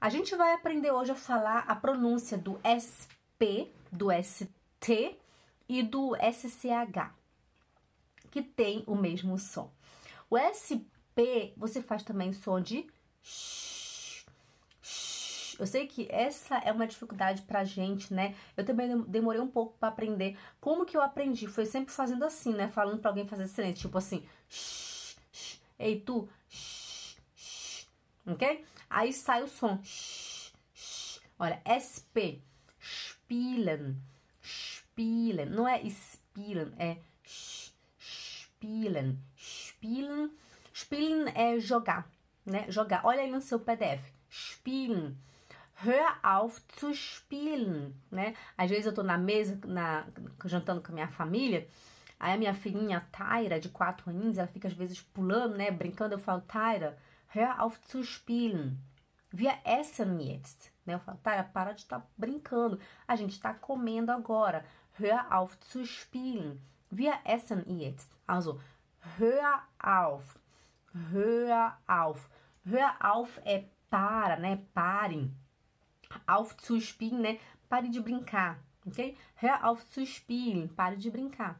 A gente vai aprender hoje a falar a pronúncia do SP, do ST e do SCH, que tem o mesmo som. O SP você faz também som de sh, sh. Eu sei que essa é uma dificuldade pra gente, né? Eu também demorei um pouco para aprender. Como que eu aprendi? Foi sempre fazendo assim, né? Falando para alguém fazer silêncio, tipo assim, sh, sh. ei tu, sh ok? Aí sai o som. Olha, SP. Spielen. Spielen. Não é spielen, é spielen. Spielen. Spielen é jogar, né? Jogar. Olha aí no seu PDF. Spielen. Hör auf zu spielen, né? Às vezes eu tô na mesa, na, jantando com a minha família, aí a minha filhinha Taira, de quatro anos, ela fica às vezes pulando, né? Brincando, eu falo, Taira, Hör auf zu spielen. Wir essen jetzt. Né? Eu falo, Taya, para de estar tá brincando. A gente está comendo agora. Hör auf zu spielen. Wir essen jetzt. Also, hör auf. Hör auf. Hör auf é para, né? Parem. Auf zu spielen, né? Pare de brincar, ok? Hör auf zu spielen. Pare de brincar.